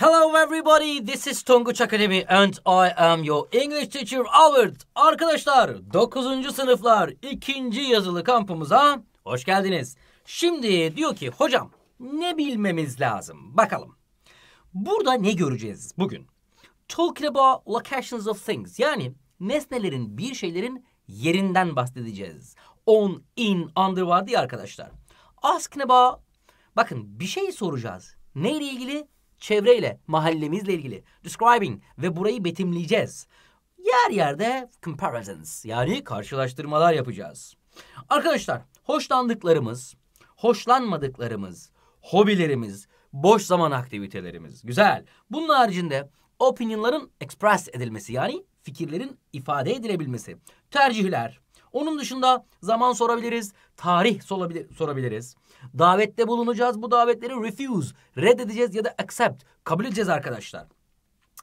Hello everybody, this is Tonguç Akademi and I am your English teacher Albert. Arkadaşlar 9. sınıflar 2. yazılı kampımıza hoş geldiniz. Şimdi diyor ki hocam ne bilmemiz lazım bakalım. Burada ne göreceğiz bugün? Talking about locations of things yani nesnelerin bir şeylerin yerinden bahsedeceğiz. On, in, under vardı ya arkadaşlar. Asking about bakın bir şey soracağız. Neyle ilgili? çevreyle, mahallemizle ilgili describing ve burayı betimleyeceğiz. Yer yerde comparisons yani karşılaştırmalar yapacağız. Arkadaşlar hoşlandıklarımız, hoşlanmadıklarımız, hobilerimiz, boş zaman aktivitelerimiz. Güzel. Bunun haricinde opinionların express edilmesi yani fikirlerin ifade edilebilmesi. Tercihler, onun dışında zaman sorabiliriz, tarih sorabiliriz. Davette bulunacağız. Bu davetleri refuse, reddedeceğiz ya da accept, kabul edeceğiz arkadaşlar.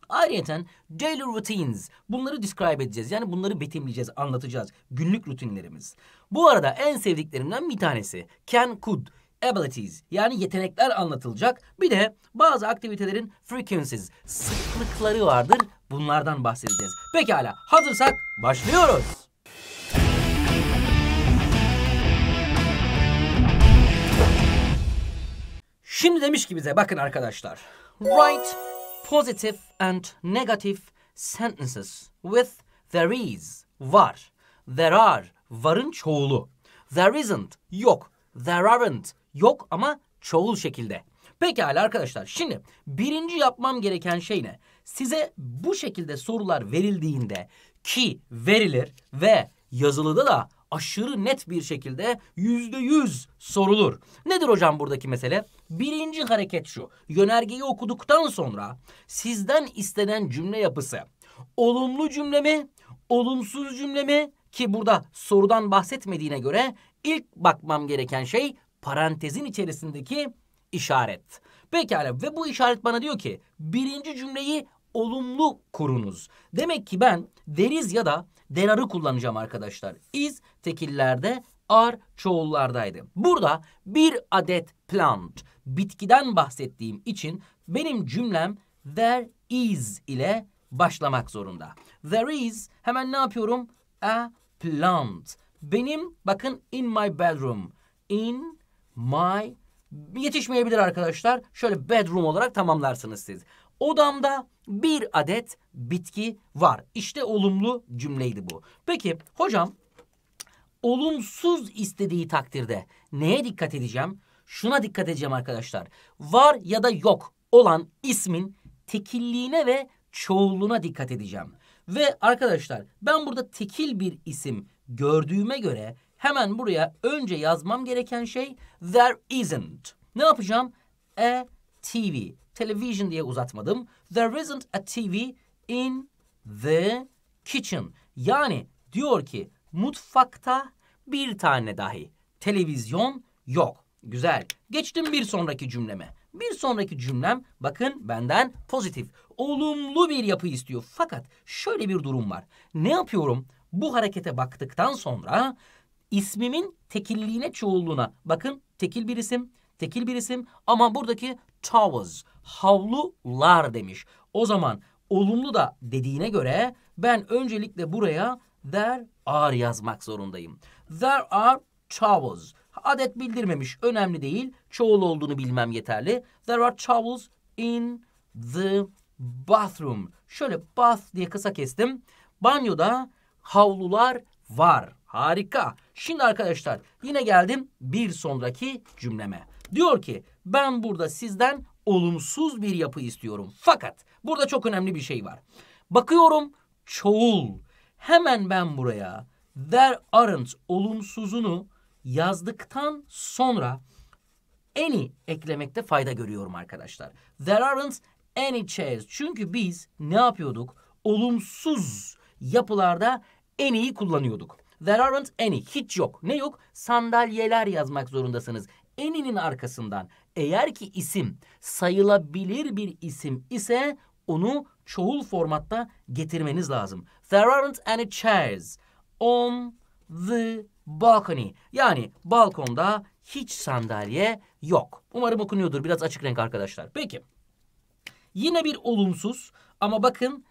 Ayrıca daily routines. Bunları describe edeceğiz. Yani bunları betimleyeceğiz, anlatacağız. Günlük rutinlerimiz. Bu arada en sevdiklerimden bir tanesi. Can, could abilities yani yetenekler anlatılacak. Bir de bazı aktivitelerin frequencies, sıklıkları vardır. Bunlardan bahsedeceğiz. Pekala hazırsak başlıyoruz. Şimdi demiş ki bize bakın arkadaşlar. Write positive and negative sentences with there is, var. There are, varın çoğulu. There isn't, yok. There aren't, yok ama çoğul şekilde. Pekala arkadaşlar şimdi birinci yapmam gereken şey ne? Size bu şekilde sorular verildiğinde ki verilir ve yazılıda da aşırı net bir şekilde yüzde yüz sorulur. Nedir hocam buradaki mesele? Birinci hareket şu. Yönergeyi okuduktan sonra sizden istenen cümle yapısı olumlu cümle mi, olumsuz cümle mi ki burada sorudan bahsetmediğine göre ilk bakmam gereken şey parantezin içerisindeki işaret. Pekala ve bu işaret bana diyor ki birinci cümleyi olumlu kurunuz. Demek ki ben deriz ya da derarı kullanacağım arkadaşlar. Is tekillerde, ar çoğullardaydı. Burada bir adet plant, bitkiden bahsettiğim için benim cümlem there is ile başlamak zorunda. There is hemen ne yapıyorum? A plant. Benim bakın in my bedroom. In my yetişmeyebilir arkadaşlar. Şöyle bedroom olarak tamamlarsınız siz. Odamda bir adet bitki var. İşte olumlu cümleydi bu. Peki hocam olumsuz istediği takdirde neye dikkat edeceğim? Şuna dikkat edeceğim arkadaşlar. Var ya da yok olan ismin tekilliğine ve çoğulluğuna dikkat edeceğim. Ve arkadaşlar ben burada tekil bir isim gördüğüme göre hemen buraya önce yazmam gereken şey there isn't. Ne yapacağım? A e TV television diye uzatmadım. There isn't a TV in the kitchen. Yani diyor ki mutfakta bir tane dahi televizyon yok. Güzel. Geçtim bir sonraki cümleme. Bir sonraki cümlem bakın benden pozitif, olumlu bir yapı istiyor. Fakat şöyle bir durum var. Ne yapıyorum? Bu harekete baktıktan sonra ismimin tekilliğine, çoğulluğuna bakın tekil bir isim, tekil bir isim ama buradaki towers havlular demiş. O zaman olumlu da dediğine göre ben öncelikle buraya there are yazmak zorundayım. There are towels. Adet bildirmemiş. Önemli değil. Çoğul olduğunu bilmem yeterli. There are towels in the bathroom. Şöyle bath diye kısa kestim. Banyoda havlular var. Harika. Şimdi arkadaşlar yine geldim bir sonraki cümleme. Diyor ki ben burada sizden olumsuz bir yapı istiyorum. Fakat burada çok önemli bir şey var. Bakıyorum çoğul. Hemen ben buraya there aren't olumsuzunu yazdıktan sonra any eklemekte fayda görüyorum arkadaşlar. There aren't any chairs. Çünkü biz ne yapıyorduk? Olumsuz yapılarda any'yi kullanıyorduk. There aren't any. Hiç yok. Ne yok? Sandalyeler yazmak zorundasınız eninin arkasından eğer ki isim sayılabilir bir isim ise onu çoğul formatta getirmeniz lazım. There aren't any chairs on the balcony. Yani balkonda hiç sandalye yok. Umarım okunuyordur biraz açık renk arkadaşlar. Peki. Yine bir olumsuz ama bakın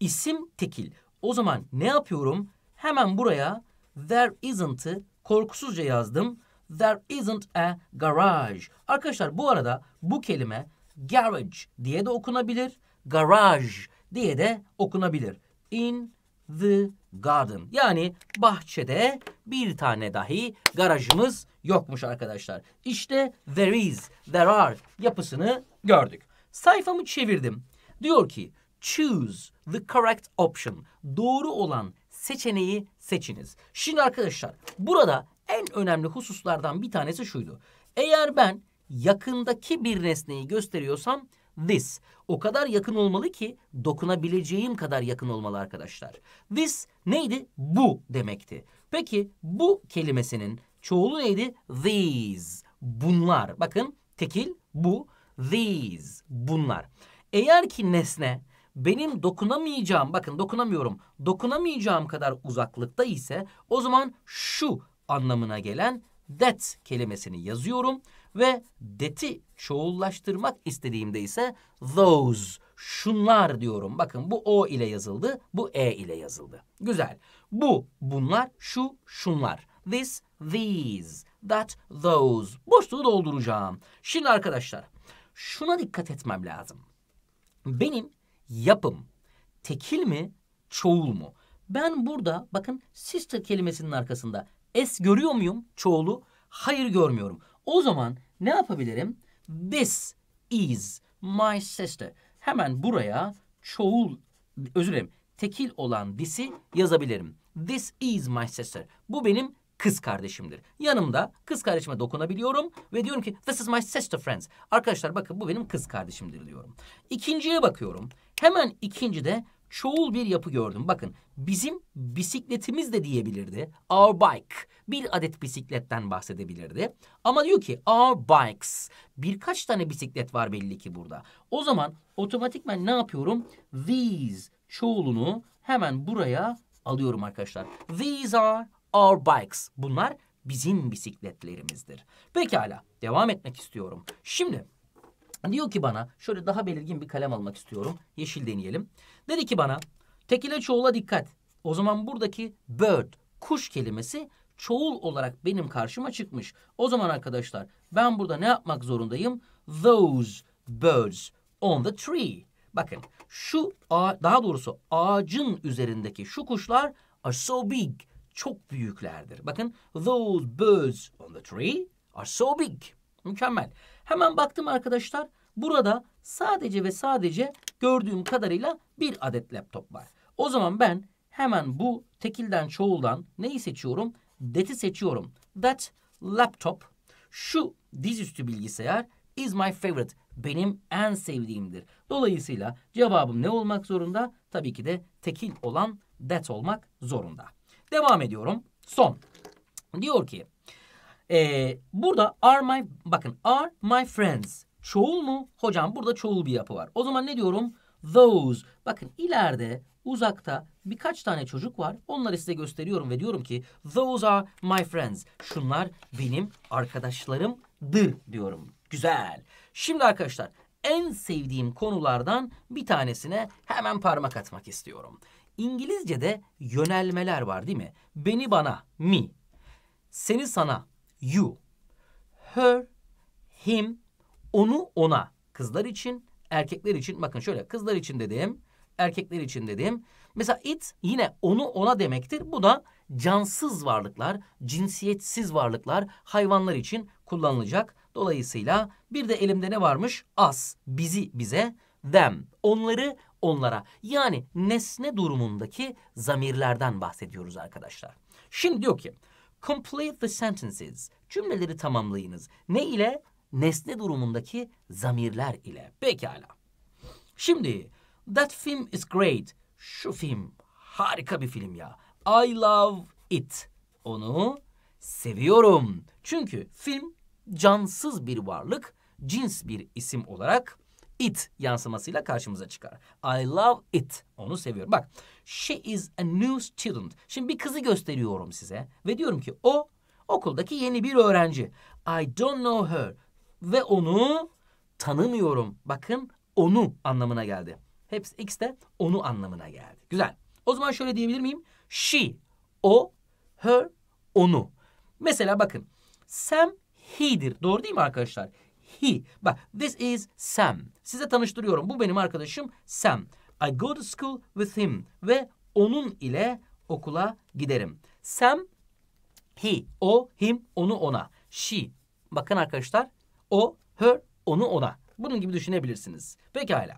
isim tekil. O zaman ne yapıyorum? Hemen buraya there isn't'ı korkusuzca yazdım. There isn't a garage. Arkadaşlar bu arada bu kelime garage diye de okunabilir. Garage diye de okunabilir. In the garden. Yani bahçede bir tane dahi garajımız yokmuş arkadaşlar. İşte there is, there are yapısını gördük. Sayfamı çevirdim. Diyor ki choose the correct option. Doğru olan seçeneği seçiniz. Şimdi arkadaşlar burada en önemli hususlardan bir tanesi şuydu. Eğer ben yakındaki bir nesneyi gösteriyorsam this o kadar yakın olmalı ki dokunabileceğim kadar yakın olmalı arkadaşlar. This neydi? Bu demekti. Peki bu kelimesinin çoğulu neydi? These. Bunlar. Bakın tekil bu. These. Bunlar. Eğer ki nesne benim dokunamayacağım, bakın dokunamıyorum, dokunamayacağım kadar uzaklıkta ise o zaman şu anlamına gelen that kelimesini yazıyorum ve that'i çoğullaştırmak istediğimde ise those şunlar diyorum. Bakın bu o ile yazıldı, bu e ile yazıldı. Güzel. Bu, bunlar, şu, şunlar. This, these, that, those. Boşluğu dolduracağım. Şimdi arkadaşlar şuna dikkat etmem lazım. Benim yapım tekil mi, çoğul mu? Ben burada bakın sister kelimesinin arkasında S görüyor muyum çoğulu? Hayır görmüyorum. O zaman ne yapabilirim? This is my sister. Hemen buraya çoğul özür dilerim tekil olan this'i yazabilirim. This is my sister. Bu benim kız kardeşimdir. Yanımda kız kardeşime dokunabiliyorum ve diyorum ki this is my sister friends. Arkadaşlar bakın bu benim kız kardeşimdir diyorum. İkinciye bakıyorum. Hemen ikincide çoğul bir yapı gördüm. Bakın bizim bisikletimiz de diyebilirdi. Our bike. Bir adet bisikletten bahsedebilirdi. Ama diyor ki our bikes. Birkaç tane bisiklet var belli ki burada. O zaman otomatikman ne yapıyorum? These çoğulunu hemen buraya alıyorum arkadaşlar. These are our bikes. Bunlar bizim bisikletlerimizdir. Pekala devam etmek istiyorum. Şimdi Hani diyor ki bana şöyle daha belirgin bir kalem almak istiyorum. Yeşil deneyelim. Dedi ki bana tekile çoğula dikkat. O zaman buradaki bird kuş kelimesi çoğul olarak benim karşıma çıkmış. O zaman arkadaşlar ben burada ne yapmak zorundayım? Those birds on the tree. Bakın şu daha doğrusu ağacın üzerindeki şu kuşlar are so big. Çok büyüklerdir. Bakın those birds on the tree are so big. Mükemmel. Hemen baktım arkadaşlar. Burada sadece ve sadece gördüğüm kadarıyla bir adet laptop var. O zaman ben hemen bu tekilden çoğuldan neyi seçiyorum? That'i seçiyorum. That laptop. Şu dizüstü bilgisayar is my favorite. Benim en sevdiğimdir. Dolayısıyla cevabım ne olmak zorunda? Tabii ki de tekil olan that olmak zorunda. Devam ediyorum. Son. Diyor ki ee, burada are my bakın are my friends. Çoğul mu? Hocam burada çoğul bir yapı var. O zaman ne diyorum? Those. Bakın ileride uzakta birkaç tane çocuk var. Onları size gösteriyorum ve diyorum ki those are my friends. Şunlar benim arkadaşlarımdır diyorum. Güzel. Şimdi arkadaşlar en sevdiğim konulardan bir tanesine hemen parmak atmak istiyorum. İngilizce'de yönelmeler var değil mi? Beni bana, me Seni sana, you. Her, him, onu ona. Kızlar için, erkekler için. Bakın şöyle kızlar için dedim, erkekler için dedim. Mesela it yine onu ona demektir. Bu da cansız varlıklar, cinsiyetsiz varlıklar hayvanlar için kullanılacak. Dolayısıyla bir de elimde ne varmış? As, bizi bize, them, onları onlara. Yani nesne durumundaki zamirlerden bahsediyoruz arkadaşlar. Şimdi diyor ki Complete the sentences. Cümleleri tamamlayınız. Ne ile? Nesne durumundaki zamirler ile. Pekala. Şimdi that film is great. Şu film harika bir film ya. I love it. Onu seviyorum. Çünkü film cansız bir varlık, cins bir isim olarak it yansımasıyla karşımıza çıkar. I love it. Onu seviyorum. Bak She is a new student. Şimdi bir kızı gösteriyorum size ve diyorum ki o okuldaki yeni bir öğrenci. I don't know her ve onu tanımıyorum. Bakın onu anlamına geldi. Hepsi X de onu anlamına geldi. Güzel. O zaman şöyle diyebilir miyim? She, o, her, onu. Mesela bakın. Sam he'dir. Doğru değil mi arkadaşlar? He. Bak this is Sam. Size tanıştırıyorum. Bu benim arkadaşım Sam. I go to school with him ve onun ile okula giderim. Sam, he, o, him, onu ona. She, bakın arkadaşlar, o, her, onu ona. Bunun gibi düşünebilirsiniz. Pekala.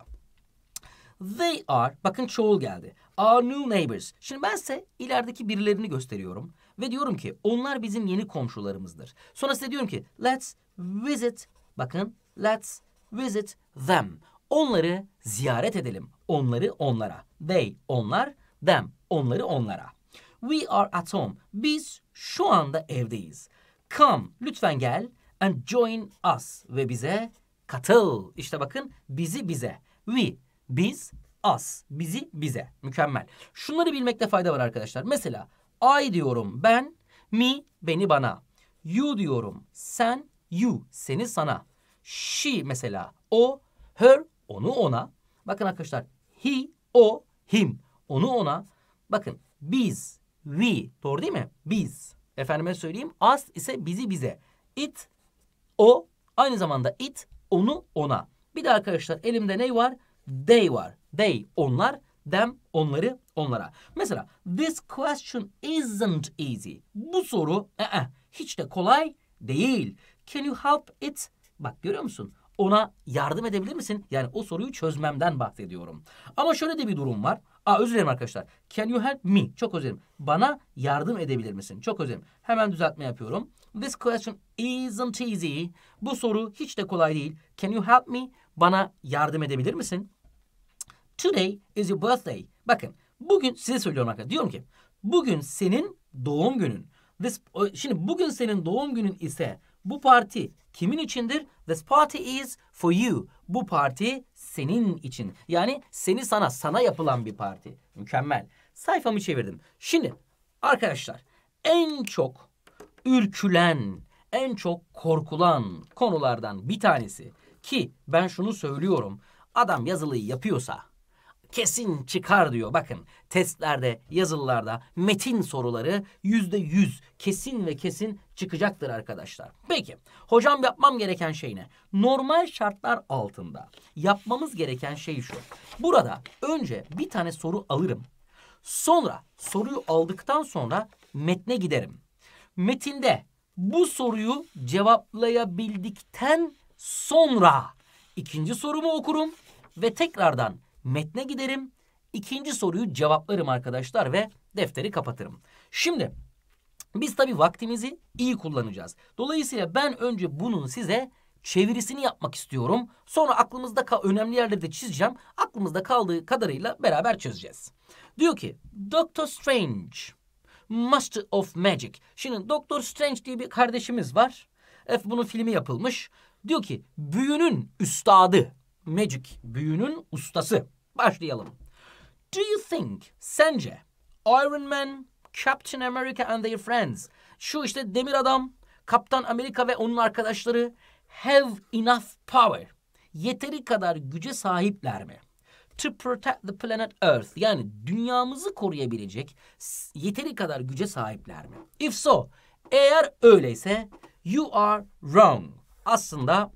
They are, bakın çoğul geldi. Our new neighbors. Şimdi ben size ilerideki birilerini gösteriyorum. Ve diyorum ki onlar bizim yeni komşularımızdır. Sonra size diyorum ki let's visit, bakın let's visit them. Onları ziyaret edelim. Onları onlara. They onlar, them onları onlara. We are at home. Biz şu anda evdeyiz. Come lütfen gel and join us ve bize katıl. İşte bakın bizi bize. We biz us bizi bize. Mükemmel. Şunları bilmekte fayda var arkadaşlar. Mesela I diyorum ben, me beni bana. You diyorum sen, you seni sana. She mesela o, her onu ona. Bakın arkadaşlar he, o, him. Onu ona. Bakın biz, we. Doğru değil mi? Biz. Efendime söyleyeyim. Us ise bizi bize. It, o. Aynı zamanda it, onu ona. Bir de arkadaşlar elimde ne var? They var. They, onlar. Them, onları, onlara. Mesela this question isn't easy. Bu soru e -e, hiç de kolay değil. Can you help it? Bak görüyor musun? ona yardım edebilir misin? Yani o soruyu çözmemden bahsediyorum. Ama şöyle de bir durum var. Aa özür dilerim arkadaşlar. Can you help me? Çok özür dilerim. Bana yardım edebilir misin? Çok özür dilerim. Hemen düzeltme yapıyorum. This question isn't easy. Bu soru hiç de kolay değil. Can you help me? Bana yardım edebilir misin? Today is your birthday. Bakın bugün size söylüyorum arkadaşlar. Diyorum ki bugün senin doğum günün. This, şimdi bugün senin doğum günün ise bu parti kimin içindir? This party is for you. Bu parti senin için. Yani seni sana, sana yapılan bir parti. Mükemmel. Sayfamı çevirdim. Şimdi arkadaşlar en çok ürkülen, en çok korkulan konulardan bir tanesi ki ben şunu söylüyorum. Adam yazılıyı yapıyorsa kesin çıkar diyor. Bakın testlerde, yazılılarda metin soruları yüzde yüz kesin ve kesin çıkacaktır arkadaşlar. Peki hocam yapmam gereken şey ne? Normal şartlar altında yapmamız gereken şey şu. Burada önce bir tane soru alırım. Sonra soruyu aldıktan sonra metne giderim. Metinde bu soruyu cevaplayabildikten sonra ikinci sorumu okurum ve tekrardan metne giderim. İkinci soruyu cevaplarım arkadaşlar ve defteri kapatırım. Şimdi biz tabii vaktimizi iyi kullanacağız. Dolayısıyla ben önce bunun size çevirisini yapmak istiyorum. Sonra aklımızda önemli yerleri de çizeceğim. Aklımızda kaldığı kadarıyla beraber çözeceğiz. Diyor ki Doctor Strange Master of Magic. Şimdi Doctor Strange diye bir kardeşimiz var. F bunun filmi yapılmış. Diyor ki büyünün üstadı. Magic büyünün ustası. Başlayalım. Do you think sence Iron Man Captain America and their friends. Şu işte demir adam, Kaptan Amerika ve onun arkadaşları have enough power. Yeteri kadar güce sahipler mi? To protect the planet Earth yani dünyamızı koruyabilecek yeteri kadar güce sahipler mi? If so, eğer öyleyse you are wrong. Aslında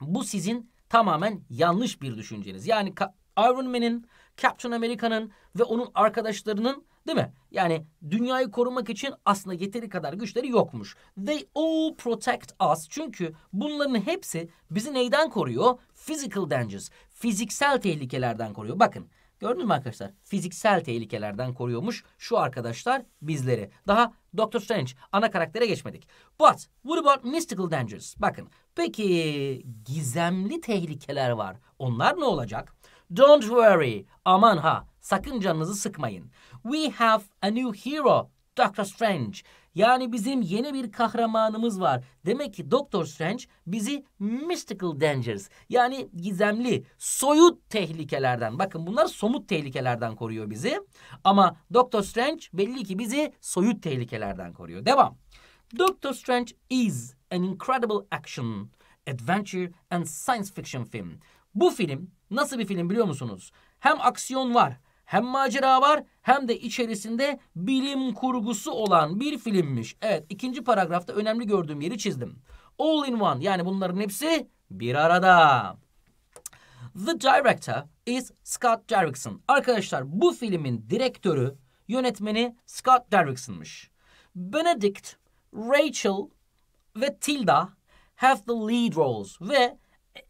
bu sizin tamamen yanlış bir düşünceniz. Yani Iron Man'in, Captain America'nın ve onun arkadaşlarının Değil mi? Yani dünyayı korumak için aslında yeteri kadar güçleri yokmuş. They all protect us. Çünkü bunların hepsi bizi neyden koruyor? Physical dangers. Fiziksel tehlikelerden koruyor. Bakın gördünüz mü arkadaşlar? Fiziksel tehlikelerden koruyormuş şu arkadaşlar bizleri. Daha Doctor Strange ana karaktere geçmedik. But what about mystical dangers? Bakın peki gizemli tehlikeler var. Onlar ne olacak? Don't worry. Aman ha sakın canınızı sıkmayın. We have a new hero. Doctor Strange. Yani bizim yeni bir kahramanımız var. Demek ki Doctor Strange bizi mystical dangers yani gizemli, soyut tehlikelerden. Bakın bunlar somut tehlikelerden koruyor bizi. Ama Doctor Strange belli ki bizi soyut tehlikelerden koruyor. Devam. Doctor Strange is an incredible action, adventure and science fiction film. Bu film nasıl bir film biliyor musunuz? Hem aksiyon var hem macera var hem de içerisinde bilim kurgusu olan bir filmmiş. Evet ikinci paragrafta önemli gördüğüm yeri çizdim. All in one yani bunların hepsi bir arada. The director is Scott Derrickson. Arkadaşlar bu filmin direktörü, yönetmeni Scott Derrickson'mış. Benedict, Rachel ve Tilda have the lead roles ve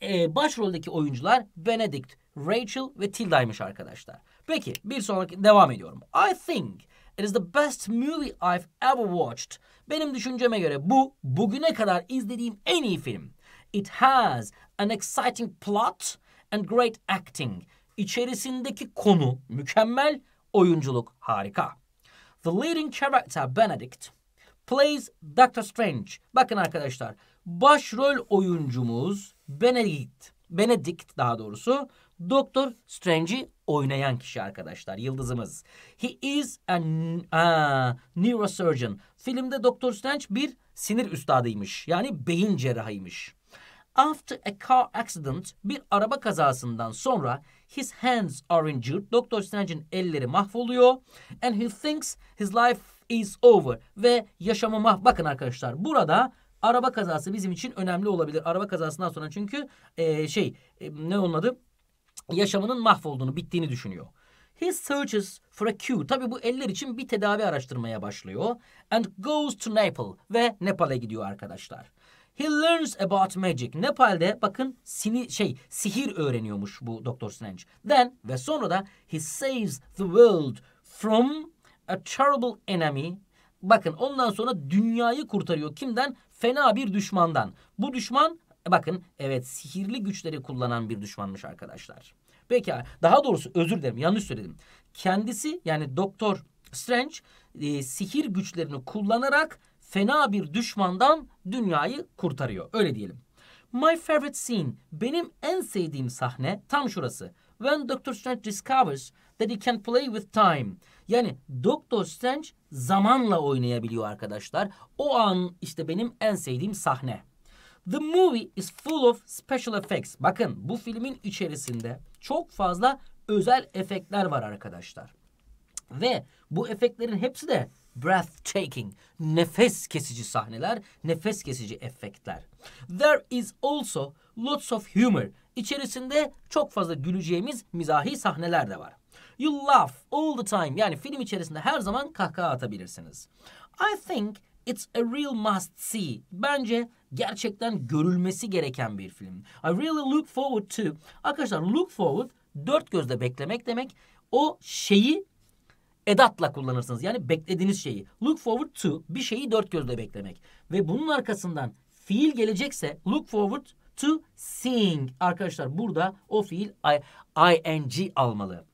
e, e başroldeki oyuncular Benedict, Rachel ve Tilda'ymış arkadaşlar. Peki bir sonraki devam ediyorum. I think it is the best movie I've ever watched. Benim düşünceme göre bu bugüne kadar izlediğim en iyi film. It has an exciting plot and great acting. İçerisindeki konu mükemmel, oyunculuk harika. The leading character Benedict plays Doctor Strange. Bakın arkadaşlar, başrol oyuncumuz Benedict, Benedict daha doğrusu Doktor Strange'i oynayan kişi arkadaşlar. Yıldızımız. He is a, a neurosurgeon. Filmde Doktor Strange bir sinir üstadıymış. Yani beyin cerrahıymış. After a car accident, bir araba kazasından sonra his hands are injured. Doktor Strange'in elleri mahvoluyor. And he thinks his life is over. Ve yaşamı mah... Bakın arkadaşlar burada araba kazası bizim için önemli olabilir. Araba kazasından sonra çünkü e, şey e, ne onun adı? yaşamının mahvolduğunu, bittiğini düşünüyor. He searches for a cure. Tabii bu eller için bir tedavi araştırmaya başlıyor. And goes to Nepal ve Nepal'e gidiyor arkadaşlar. He learns about magic. Nepal'de bakın sini, şey sihir öğreniyormuş bu Doktor Strange. Then ve sonra da he saves the world from a terrible enemy. Bakın ondan sonra dünyayı kurtarıyor. Kimden? Fena bir düşmandan. Bu düşman bakın evet sihirli güçleri kullanan bir düşmanmış arkadaşlar. Peki daha doğrusu özür dilerim yanlış söyledim. Kendisi yani Doktor Strange e, sihir güçlerini kullanarak fena bir düşmandan dünyayı kurtarıyor. Öyle diyelim. My favorite scene, benim en sevdiğim sahne tam şurası. When Doctor Strange discovers that he can play with time. Yani Doctor Strange zamanla oynayabiliyor arkadaşlar. O an işte benim en sevdiğim sahne. The movie is full of special effects. Bakın bu filmin içerisinde çok fazla özel efektler var arkadaşlar. Ve bu efektlerin hepsi de breathtaking, nefes kesici sahneler, nefes kesici efektler. There is also lots of humor. İçerisinde çok fazla güleceğimiz mizahi sahneler de var. You laugh all the time. Yani film içerisinde her zaman kahkaha atabilirsiniz. I think It's a real must see. Bence gerçekten görülmesi gereken bir film. I really look forward to. Arkadaşlar look forward dört gözle beklemek demek. O şeyi edatla kullanırsınız. Yani beklediğiniz şeyi. Look forward to bir şeyi dört gözle beklemek. Ve bunun arkasından fiil gelecekse look forward to seeing. Arkadaşlar burada o fiil ing almalı.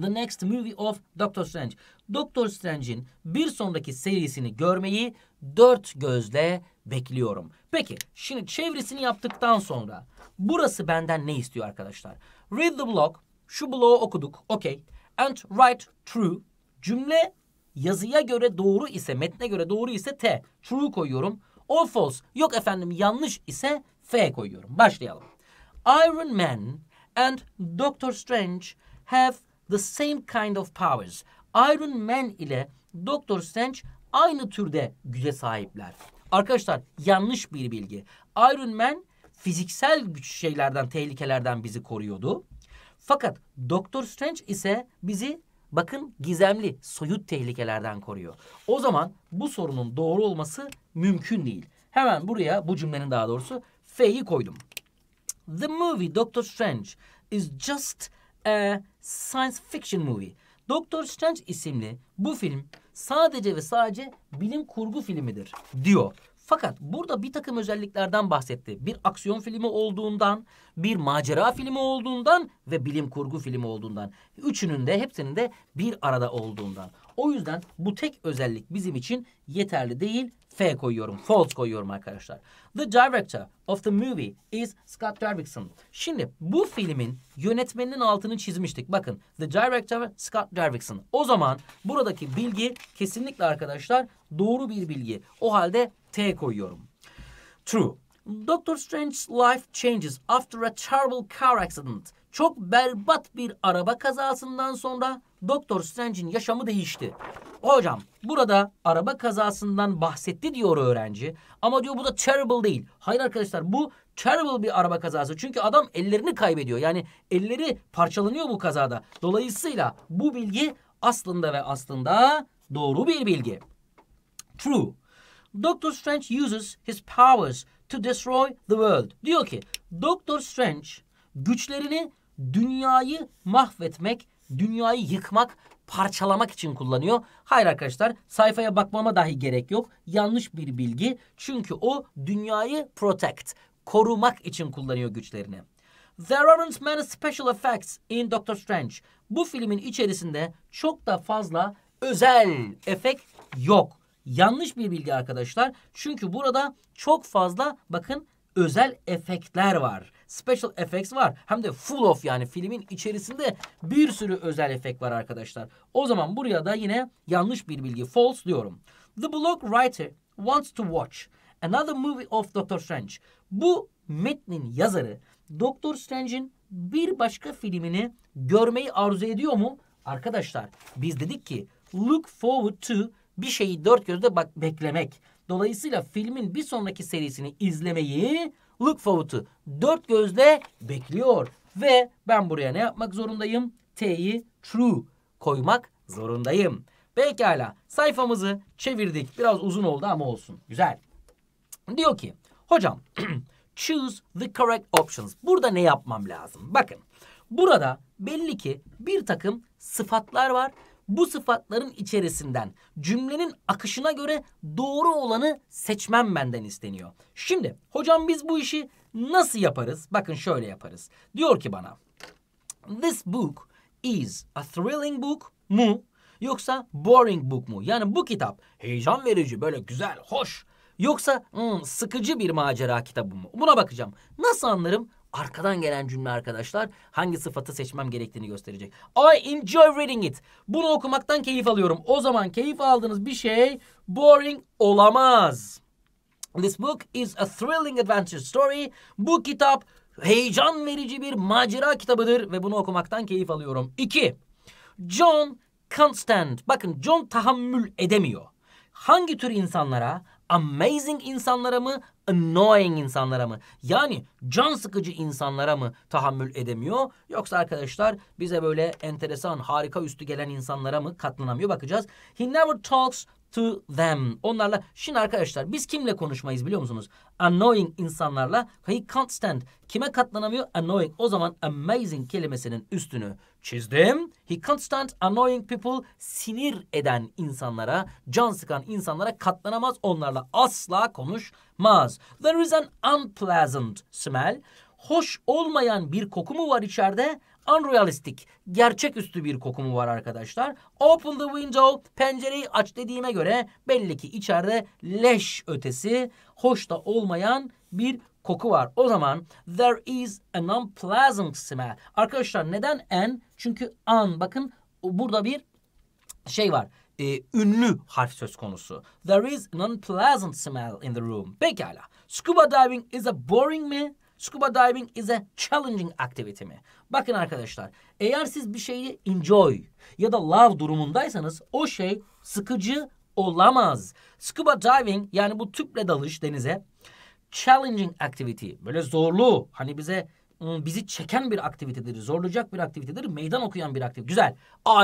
The Next Movie of Doctor Strange. Doctor Strange'in bir sonraki serisini görmeyi dört gözle bekliyorum. Peki şimdi çevresini yaptıktan sonra burası benden ne istiyor arkadaşlar? Read the blog. Şu blogu okuduk. Okey. And write true. Cümle yazıya göre doğru ise, metne göre doğru ise T. True koyuyorum. Or false. Yok efendim yanlış ise F koyuyorum. Başlayalım. Iron Man and Doctor Strange have the same kind of powers. Iron Man ile Doctor Strange aynı türde güce sahipler. Arkadaşlar yanlış bir bilgi. Iron Man fiziksel güç şeylerden, tehlikelerden bizi koruyordu. Fakat Doctor Strange ise bizi bakın gizemli, soyut tehlikelerden koruyor. O zaman bu sorunun doğru olması mümkün değil. Hemen buraya bu cümlenin daha doğrusu F'yi koydum. The movie Doctor Strange is just a e, science fiction movie. Doctor Strange isimli bu film sadece ve sadece bilim kurgu filmidir diyor. Fakat burada bir takım özelliklerden bahsetti. Bir aksiyon filmi olduğundan, bir macera filmi olduğundan ve bilim kurgu filmi olduğundan. Üçünün de hepsinin de bir arada olduğundan. O yüzden bu tek özellik bizim için yeterli değil. F koyuyorum. False koyuyorum arkadaşlar. The director of the movie is Scott Derrickson. Şimdi bu filmin yönetmeninin altını çizmiştik. Bakın the director Scott Derrickson. O zaman buradaki bilgi kesinlikle arkadaşlar doğru bir bilgi. O halde T koyuyorum. True. Doctor Strange's life changes after a terrible car accident. Çok berbat bir araba kazasından sonra Doctor Strange'in yaşamı değişti. Hocam burada araba kazasından bahsetti diyor öğrenci. Ama diyor bu da terrible değil. Hayır arkadaşlar bu terrible bir araba kazası. Çünkü adam ellerini kaybediyor. Yani elleri parçalanıyor bu kazada. Dolayısıyla bu bilgi aslında ve aslında doğru bir bilgi. True. Doctor Strange uses his powers to destroy the world. Diyor ki Doctor Strange güçlerini dünyayı mahvetmek, dünyayı yıkmak, parçalamak için kullanıyor. Hayır arkadaşlar sayfaya bakmama dahi gerek yok. Yanlış bir bilgi. Çünkü o dünyayı protect, korumak için kullanıyor güçlerini. There aren't many special effects in Doctor Strange. Bu filmin içerisinde çok da fazla özel efekt yok. Yanlış bir bilgi arkadaşlar. Çünkü burada çok fazla bakın özel efektler var. Special effects var. Hem de full of yani filmin içerisinde bir sürü özel efekt var arkadaşlar. O zaman buraya da yine yanlış bir bilgi false diyorum. The blog writer wants to watch another movie of Doctor Strange. Bu metnin yazarı Doctor Strange'in bir başka filmini görmeyi arzu ediyor mu? Arkadaşlar biz dedik ki look forward to bir şeyi dört gözle bak beklemek. Dolayısıyla filmin bir sonraki serisini izlemeyi look forwardı. dört gözle bekliyor. Ve ben buraya ne yapmak zorundayım? T'yi true koymak zorundayım. Pekala sayfamızı çevirdik. Biraz uzun oldu ama olsun. Güzel. Diyor ki hocam choose the correct options. Burada ne yapmam lazım? Bakın burada belli ki bir takım sıfatlar var bu sıfatların içerisinden cümlenin akışına göre doğru olanı seçmem benden isteniyor. Şimdi hocam biz bu işi nasıl yaparız? Bakın şöyle yaparız. Diyor ki bana This book is a thrilling book mu yoksa boring book mu? Yani bu kitap heyecan verici böyle güzel hoş Yoksa hmm, sıkıcı bir macera kitabı mı? Buna bakacağım. Nasıl anlarım? Arkadan gelen cümle arkadaşlar hangi sıfatı seçmem gerektiğini gösterecek. I enjoy reading it. Bunu okumaktan keyif alıyorum. O zaman keyif aldığınız bir şey boring olamaz. This book is a thrilling adventure story. Bu kitap heyecan verici bir macera kitabıdır ve bunu okumaktan keyif alıyorum. 2. John can't stand. Bakın John tahammül edemiyor. Hangi tür insanlara amazing insanlara mı, annoying insanlara mı? Yani can sıkıcı insanlara mı tahammül edemiyor? Yoksa arkadaşlar bize böyle enteresan, harika üstü gelen insanlara mı katlanamıyor? Bakacağız. He never talks to them. Onlarla şimdi arkadaşlar biz kimle konuşmayız biliyor musunuz? Annoying insanlarla he can't stand. Kime katlanamıyor? Annoying. O zaman amazing kelimesinin üstünü çizdim. He can't stand annoying people. Sinir eden insanlara, can sıkan insanlara katlanamaz. Onlarla asla konuşmaz. There is an unpleasant smell. Hoş olmayan bir koku mu var içeride? unrealistic, gerçeküstü bir kokumu var arkadaşlar. Open the window, pencereyi aç dediğime göre belli ki içeride leş ötesi, hoş da olmayan bir koku var. O zaman there is an unpleasant smell. Arkadaşlar neden an? Çünkü an bakın burada bir şey var e, ünlü harf söz konusu. There is an unpleasant smell in the room. Pekala. Scuba diving is a boring me Scuba diving is a challenging activity mi? Bakın arkadaşlar eğer siz bir şeyi enjoy ya da love durumundaysanız o şey sıkıcı olamaz. Scuba diving yani bu tüple dalış denize challenging activity böyle zorlu hani bize ıı, bizi çeken bir aktivitedir, zorlayacak bir aktivitedir, meydan okuyan bir aktivite. Güzel.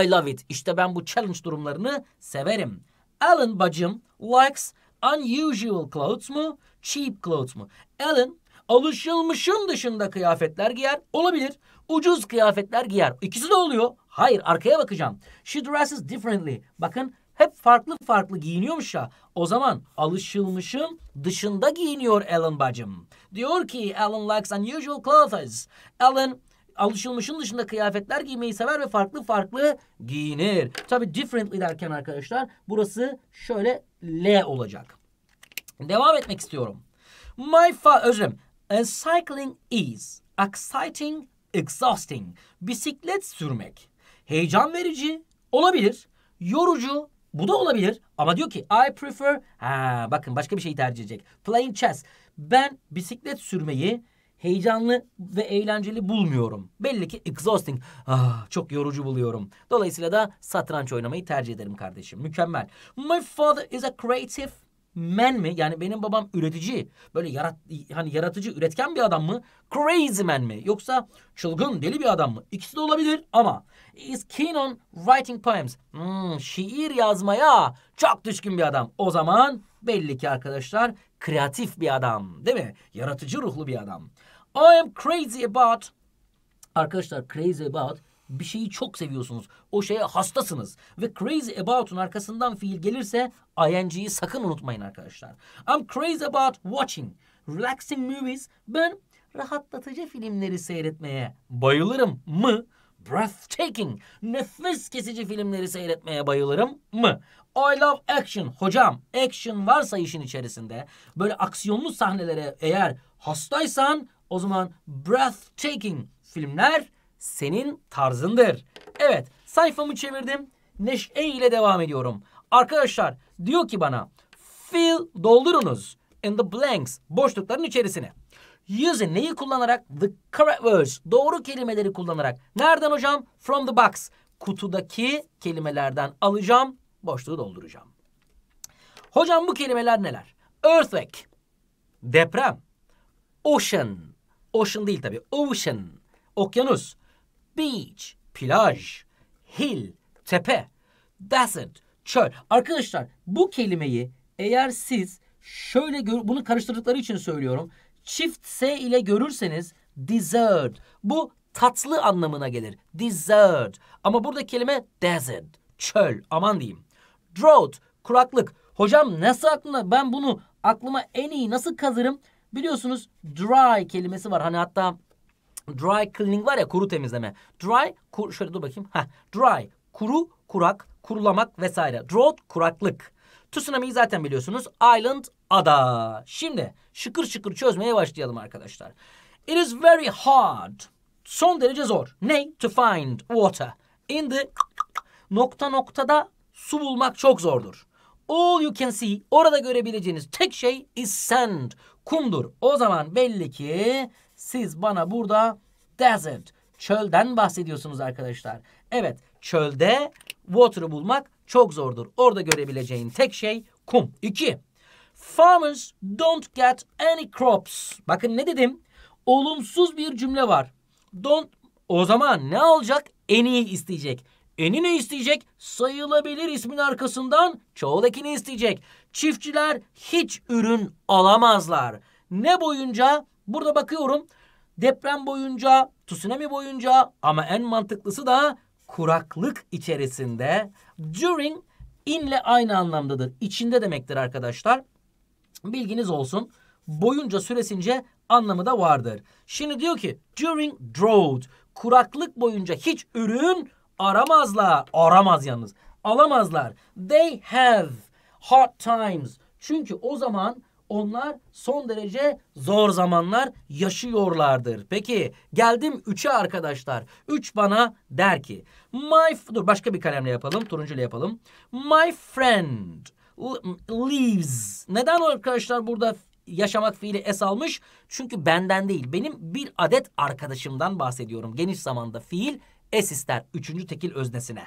I love it. İşte ben bu challenge durumlarını severim. Alan bacım likes unusual clothes mu, cheap clothes mu? Alan alışılmışın dışında kıyafetler giyer. Olabilir. Ucuz kıyafetler giyer. İkisi de oluyor. Hayır arkaya bakacağım. She dresses differently. Bakın hep farklı farklı giyiniyormuş ya. O zaman alışılmışın dışında giyiniyor Alan bacım. Diyor ki Alan likes unusual clothes. Alan alışılmışın dışında kıyafetler giymeyi sever ve farklı farklı giyinir. Tabi differently derken arkadaşlar burası şöyle L olacak. Devam etmek istiyorum. My fa özür dilerim. And cycling is exciting, exhausting. Bisiklet sürmek heyecan verici olabilir, yorucu bu da olabilir ama diyor ki I prefer ha bakın başka bir şey tercih edecek. Playing chess. Ben bisiklet sürmeyi heyecanlı ve eğlenceli bulmuyorum. Belli ki exhausting. Ah, çok yorucu buluyorum. Dolayısıyla da satranç oynamayı tercih ederim kardeşim. Mükemmel. My father is a creative man mi? Yani benim babam üretici, böyle yarat hani yaratıcı, üretken bir adam mı? Crazy man mi? Yoksa çılgın, deli bir adam mı? İkisi de olabilir ama is keen on writing poems. Hmm, şiir yazmaya çok düşkün bir adam. O zaman belli ki arkadaşlar kreatif bir adam, değil mi? Yaratıcı ruhlu bir adam. I am crazy about Arkadaşlar crazy about bir şeyi çok seviyorsunuz. O şeye hastasınız. Ve crazy about'un arkasından fiil gelirse ing'yi sakın unutmayın arkadaşlar. I'm crazy about watching relaxing movies. Ben rahatlatıcı filmleri seyretmeye bayılırım mı? breathtaking, nefes kesici filmleri seyretmeye bayılırım mı? I love action. Hocam action varsa işin içerisinde böyle aksiyonlu sahnelere eğer hastaysan o zaman breathtaking filmler senin tarzındır. Evet sayfamı çevirdim. Neşe ile devam ediyorum. Arkadaşlar diyor ki bana fill doldurunuz in the blanks boşlukların içerisine. Use neyi kullanarak? The correct words. Doğru kelimeleri kullanarak. Nereden hocam? From the box. Kutudaki kelimelerden alacağım. Boşluğu dolduracağım. Hocam bu kelimeler neler? Earthquake. Deprem. Ocean. Ocean değil tabi Ocean. Okyanus. Beach, plaj. Hill, tepe. Desert, çöl. Arkadaşlar bu kelimeyi eğer siz şöyle gör bunu karıştırdıkları için söylüyorum. Çift S ile görürseniz dessert. Bu tatlı anlamına gelir. Dessert. Ama burada kelime desert. Çöl. Aman diyeyim. Drought. Kuraklık. Hocam nasıl aklına ben bunu aklıma en iyi nasıl kazırım? Biliyorsunuz dry kelimesi var. Hani hatta Dry cleaning var ya kuru temizleme. Dry, kur, şöyle dur bakayım. Heh, dry, kuru, kurak, kurulamak vesaire. Drought, kuraklık. Tsunami'yi zaten biliyorsunuz. Island, ada. Şimdi şıkır şıkır çözmeye başlayalım arkadaşlar. It is very hard. Son derece zor. Ne? To find water. In the nokta noktada su bulmak çok zordur. All you can see, orada görebileceğiniz tek şey is sand, kumdur. O zaman belli ki siz bana burada desert, çölden bahsediyorsunuz arkadaşlar. Evet, çölde water'ı bulmak çok zordur. Orada görebileceğin tek şey kum. İki, farmers don't get any crops. Bakın ne dedim? Olumsuz bir cümle var. Don't, o zaman ne alacak? En iyi isteyecek. Eni ne isteyecek? Sayılabilir ismin arkasından çoğul ekini isteyecek. Çiftçiler hiç ürün alamazlar. Ne boyunca? Burada bakıyorum deprem boyunca, tsunami boyunca ama en mantıklısı da kuraklık içerisinde during inle aynı anlamdadır. İçinde demektir arkadaşlar. Bilginiz olsun. Boyunca süresince anlamı da vardır. Şimdi diyor ki during drought kuraklık boyunca hiç ürün aramazlar. Aramaz yalnız. Alamazlar. They have hard times. Çünkü o zaman onlar son derece zor zamanlar yaşıyorlardır. Peki geldim 3'e arkadaşlar. 3 bana der ki my dur başka bir kalemle yapalım. Turuncuyla yapalım. My friend leaves. Neden arkadaşlar burada yaşamak fiili es almış? Çünkü benden değil. Benim bir adet arkadaşımdan bahsediyorum. Geniş zamanda fiil es ister üçüncü tekil öznesine.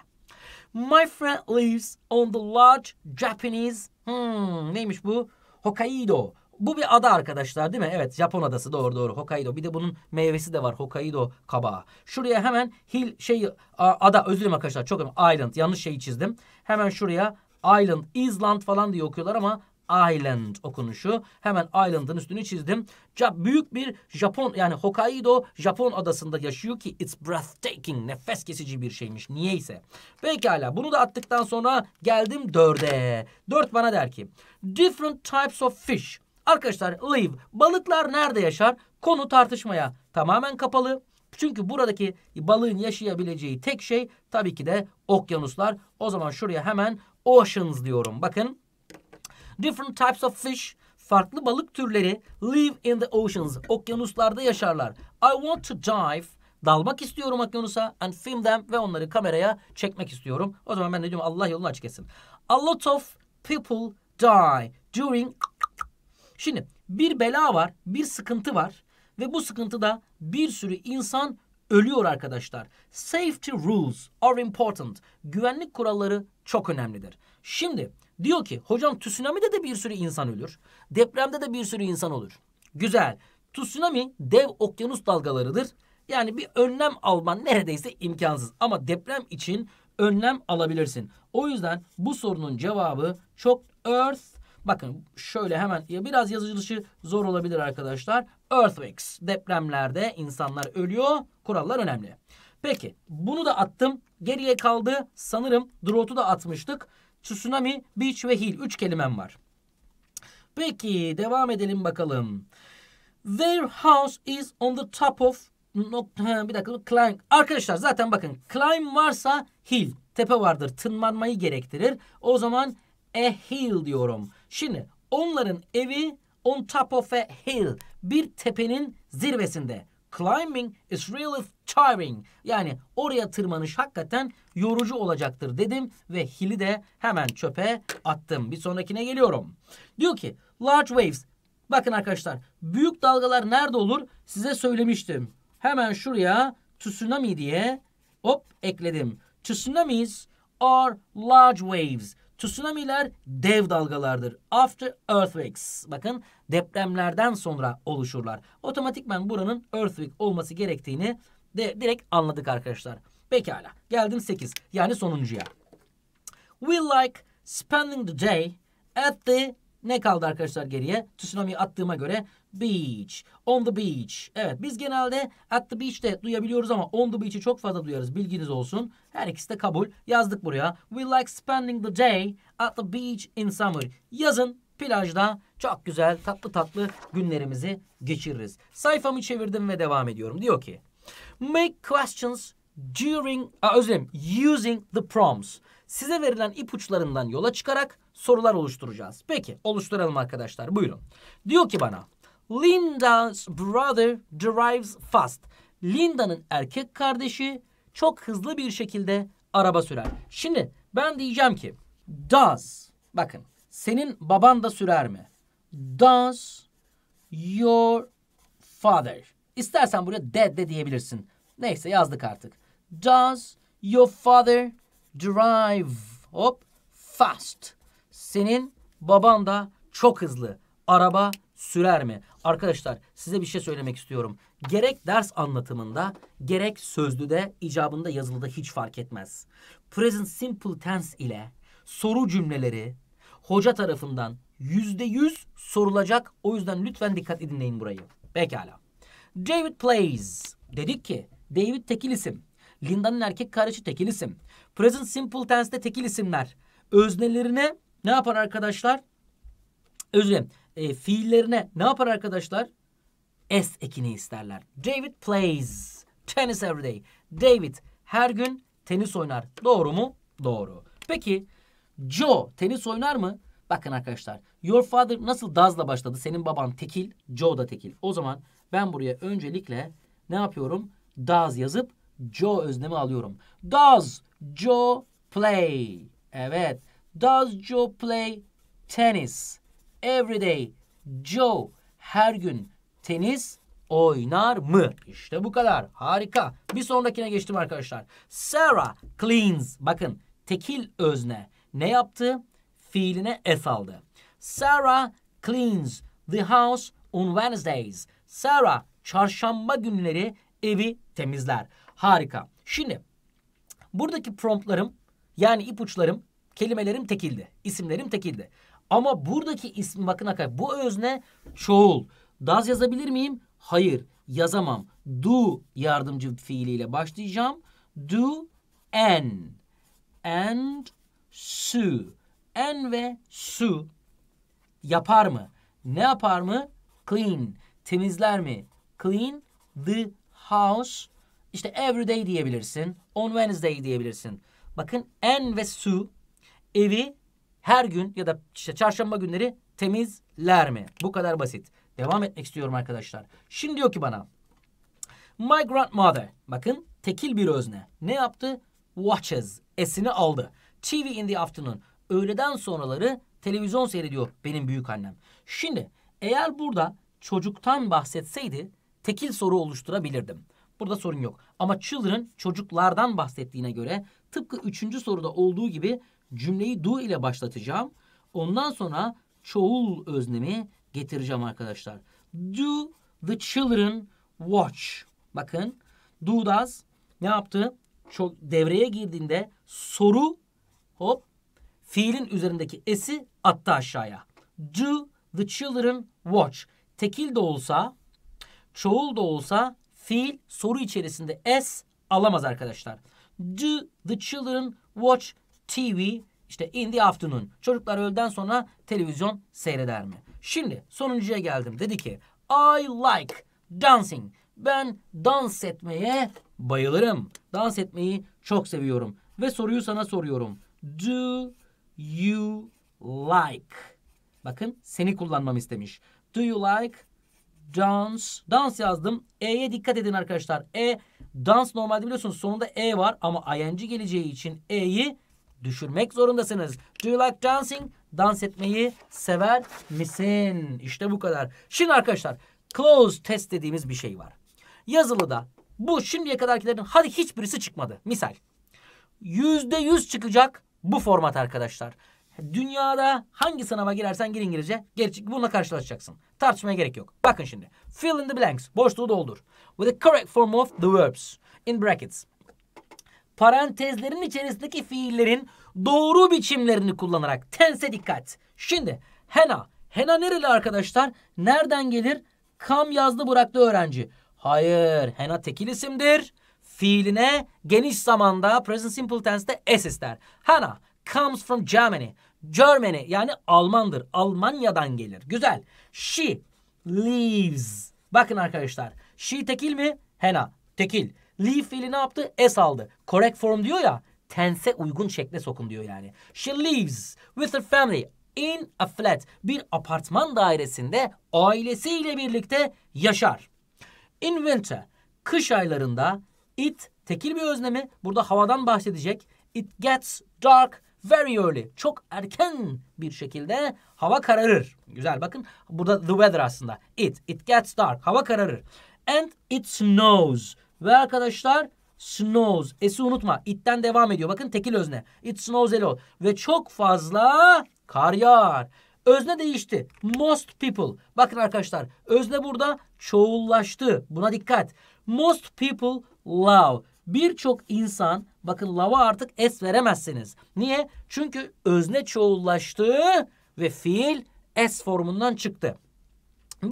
My friend lives on the large Japanese... Hmm, neymiş bu? Hokkaido. Bu bir ada arkadaşlar değil mi? Evet Japon adası doğru doğru Hokkaido. Bir de bunun meyvesi de var Hokkaido kabağı. Şuraya hemen hil şey ada özür dilerim arkadaşlar çok önemli. Island yanlış şeyi çizdim. Hemen şuraya Island, Island falan diye okuyorlar ama Island okunuşu. Hemen island'ın üstünü çizdim. Ja büyük bir Japon yani Hokkaido Japon adasında yaşıyor ki it's breathtaking nefes kesici bir şeymiş niyeyse. Pekala bunu da attıktan sonra geldim dörde. Dört bana der ki different types of fish. Arkadaşlar live balıklar nerede yaşar? Konu tartışmaya tamamen kapalı. Çünkü buradaki balığın yaşayabileceği tek şey tabii ki de okyanuslar. O zaman şuraya hemen oceans diyorum. Bakın Different types of fish farklı balık türleri live in the oceans okyanuslarda yaşarlar. I want to dive dalmak istiyorum okyanusa and film them ve onları kameraya çekmek istiyorum. O zaman ben de diyorum Allah yolunu açık etsin. A lot of people die during Şimdi bir bela var, bir sıkıntı var ve bu sıkıntıda bir sürü insan ölüyor arkadaşlar. Safety rules are important. Güvenlik kuralları çok önemlidir. Şimdi Diyor ki hocam tsunami'de de bir sürü insan ölür. Depremde de bir sürü insan olur. Güzel. Tsunami dev okyanus dalgalarıdır. Yani bir önlem alman neredeyse imkansız. Ama deprem için önlem alabilirsin. O yüzden bu sorunun cevabı çok earth. Bakın şöyle hemen biraz yazılışı zor olabilir arkadaşlar. Earthquakes depremlerde insanlar ölüyor. Kurallar önemli. Peki bunu da attım. Geriye kaldı sanırım drough'u da atmıştık. Tsunami, beach ve hill. Üç kelimem var. Peki devam edelim bakalım. Their house is on the top of bir dakika climb. Arkadaşlar zaten bakın climb varsa hill. Tepe vardır. Tırmanmayı gerektirir. O zaman a hill diyorum. Şimdi onların evi on top of a hill. Bir tepenin zirvesinde climbing is really tiring. Yani oraya tırmanış hakikaten yorucu olacaktır dedim ve hili de hemen çöpe attım. Bir sonrakine geliyorum. Diyor ki large waves. Bakın arkadaşlar büyük dalgalar nerede olur size söylemiştim. Hemen şuraya tsunami diye hop ekledim. Tsunamis are large waves. Tsunamiler dev dalgalardır. After earthquakes. Bakın depremlerden sonra oluşurlar. Otomatikman buranın earthquake olması gerektiğini de direkt anladık arkadaşlar. Pekala. Geldim 8. Yani sonuncuya. We like spending the day at the ne kaldı arkadaşlar geriye? Tsunami attığıma göre beach. On the beach. Evet biz genelde at the beach de duyabiliyoruz ama on the beach'i çok fazla duyarız. Bilginiz olsun. Her ikisi de kabul. Yazdık buraya. We like spending the day at the beach in summer. Yazın plajda çok güzel tatlı tatlı günlerimizi geçiririz. Sayfamı çevirdim ve devam ediyorum. Diyor ki make questions during a, özür dilerim, using the prompts. Size verilen ipuçlarından yola çıkarak sorular oluşturacağız. Peki oluşturalım arkadaşlar buyurun. Diyor ki bana Linda's brother drives fast. Linda'nın erkek kardeşi çok hızlı bir şekilde araba sürer. Şimdi ben diyeceğim ki does bakın senin baban da sürer mi? Does your father. İstersen buraya dad de diyebilirsin. Neyse yazdık artık. Does your father drive hop fast? Senin baban da çok hızlı araba sürer mi? Arkadaşlar size bir şey söylemek istiyorum. Gerek ders anlatımında gerek sözlüde icabında yazılıda hiç fark etmez. Present simple tense ile soru cümleleri hoca tarafından yüzde yüz sorulacak. O yüzden lütfen dikkat edinleyin burayı. Pekala. David plays. Dedik ki David tekil isim. Linda'nın erkek kardeşi tekil isim. Present simple tense'de tekil isimler. Öznelerine ne yapar arkadaşlar? Özür dilerim e, fiillerine ne yapar arkadaşlar? S ekini isterler. David plays tennis every day. David her gün tenis oynar. Doğru mu? Doğru. Peki Joe tenis oynar mı? Bakın arkadaşlar. Your father nasıl dazla başladı? Senin baban tekil, Joe da tekil. O zaman ben buraya öncelikle ne yapıyorum? Does yazıp Joe öznemi alıyorum. Does Joe play? Evet. Does Joe play tennis? every day. Joe her gün tenis oynar mı? İşte bu kadar. Harika. Bir sonrakine geçtim arkadaşlar. Sarah cleans. Bakın tekil özne. Ne yaptı? Fiiline es aldı. Sarah cleans the house on Wednesdays. Sarah çarşamba günleri evi temizler. Harika. Şimdi buradaki promptlarım yani ipuçlarım kelimelerim tekildi. isimlerim tekildi. Ama buradaki ismi bakın arkadaşlar bu özne çoğul. Daz yazabilir miyim? Hayır yazamam. Do yardımcı fiiliyle başlayacağım. Do an and su. En ve su yapar mı? Ne yapar mı? Clean. Temizler mi? Clean the house. İşte everyday diyebilirsin. On Wednesday diyebilirsin. Bakın en ve su evi her gün ya da işte çarşamba günleri temizler mi? Bu kadar basit. Devam etmek istiyorum arkadaşlar. Şimdi diyor ki bana My grandmother bakın tekil bir özne. Ne yaptı? Watches. S'ini aldı. TV in the afternoon. Öğleden sonraları televizyon seyrediyor benim büyük annem. Şimdi eğer burada çocuktan bahsetseydi tekil soru oluşturabilirdim. Burada sorun yok. Ama children çocuklardan bahsettiğine göre tıpkı üçüncü soruda olduğu gibi cümleyi do ile başlatacağım. Ondan sonra çoğul öznemi getireceğim arkadaşlar. Do the children watch. Bakın do does ne yaptı? Çok devreye girdiğinde soru hop fiilin üzerindeki esi attı aşağıya. Do the children watch. Tekil de olsa, çoğul da olsa fiil soru içerisinde s alamaz arkadaşlar. Do the children watch TV işte in the afternoon. Çocuklar öğleden sonra televizyon seyreder mi? Şimdi sonuncuya geldim. Dedi ki I like dancing. Ben dans etmeye bayılırım. Dans etmeyi çok seviyorum. Ve soruyu sana soruyorum. Do you like? Bakın seni kullanmam istemiş. Do you like dance? Dans yazdım. E'ye dikkat edin arkadaşlar. E dans normalde biliyorsunuz sonunda E var ama ing geleceği için E'yi düşürmek zorundasınız. Do you like dancing? Dans etmeyi sever misin? İşte bu kadar. Şimdi arkadaşlar close test dediğimiz bir şey var. Yazılıda bu şimdiye kadarkilerin hadi hiçbirisi çıkmadı. Misal yüzde yüz çıkacak bu format arkadaşlar. Dünyada hangi sınava girersen gir İngilizce. Gerçek bununla karşılaşacaksın. Tartışmaya gerek yok. Bakın şimdi. Fill in the blanks. Boşluğu doldur. With the correct form of the verbs. In brackets parantezlerin içerisindeki fiillerin doğru biçimlerini kullanarak. Tense dikkat. Şimdi hena. Hena nereli arkadaşlar? Nereden gelir? Kam yazdı bıraktı öğrenci. Hayır. Hena tekil isimdir. Fiiline geniş zamanda present simple tense'te s ister. Hena comes from Germany. Germany yani Almandır. Almanya'dan gelir. Güzel. She leaves. Bakın arkadaşlar. She tekil mi? Hena tekil. Leave fiili ne yaptı? S aldı. Correct form diyor ya. Tense uygun şekle sokun diyor yani. She lives with her family in a flat. Bir apartman dairesinde ailesiyle birlikte yaşar. In winter. Kış aylarında it tekil bir özne mi? Burada havadan bahsedecek. It gets dark very early. Çok erken bir şekilde hava kararır. Güzel bakın. Burada the weather aslında. It. It gets dark. Hava kararır. And it snows. Ve arkadaşlar snows. S'i unutma. It'ten devam ediyor. Bakın tekil özne. It snows a lot. Ve çok fazla kar yağar. Özne değişti. Most people. Bakın arkadaşlar özne burada çoğullaştı. Buna dikkat. Most people love. Birçok insan bakın love'a artık s veremezsiniz. Niye? Çünkü özne çoğullaştı ve fiil s formundan çıktı.